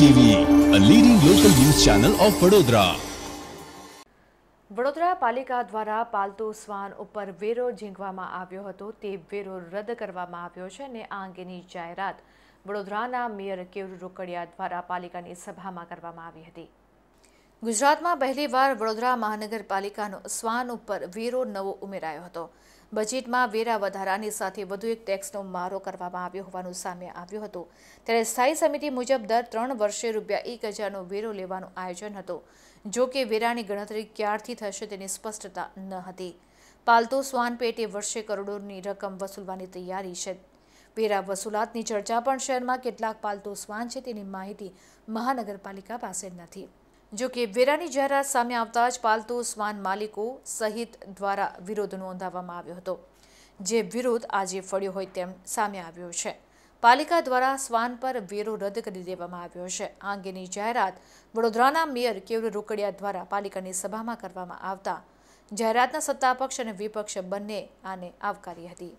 TV a leading local news channel of Vadodara Vadodara પાલિકા દ્વારા પાલતુ સ્વાન ઉપર વેરો ઝીંકવામાં આવ્યો હતો તે વેરો રદ કરવામાં આવ્યો છે અને આ અંગેની જાહેરાત વડોદરાના મેયર કેવરુ રોકડિયા દ્વારા પાલિકાની સભામાં કરવામાં આવી હતી ગુજરાતમાં પહેલીવાર વડોદરા મહાનગરપાલિકાનો સ્વાન ઉપર વેરો નવો ઉમેરાયો હતો બજેટમાં વેરા વધારાની સાથે વધુ એક ટેક્સનો મારો કરવામાં આવ્યો હોવાનું સામે આવ્યું હતું ત્યારે સ્થાયી સમિતિ મુજબ દર ત્રણ વર્ષે રૂપિયા એક હજારનો વેરો લેવાનું આયોજન હતું જો કે વેરાની ગણતરી ક્યારથી થશે તેની સ્પષ્ટતા ન હતી પાલતુ સ્વાન પેટે વર્ષે કરોડોની રકમ વસૂલવાની તૈયારી છે વેરા વસૂલાતની ચર્ચા પણ શહેરમાં કેટલાક પાલતુ સ્વાન છે તેની માહિતી મહાનગરપાલિકા પાસે નથી જો કે વેરાની જાહેરાત સામે આવતા જ પાલતુ શ્વાન માલિકો સહિત દ્વારા વિરોધ નોંધાવવામાં આવ્યો હતો જે વિરોધ આજે ફળ્યો હોય તેમ સામે આવ્યો છે પાલિકા દ્વારા શ્વાન પર વેરો રદ કરી દેવામાં આવ્યો છે આ અંગેની જાહેરાત વડોદરાના મેયર કેવર રોકડિયા દ્વારા પાલિકાની સભામાં કરવામાં આવતા જાહેરાતના સત્તાપક્ષ અને વિપક્ષ બંને આને આવકારી હતી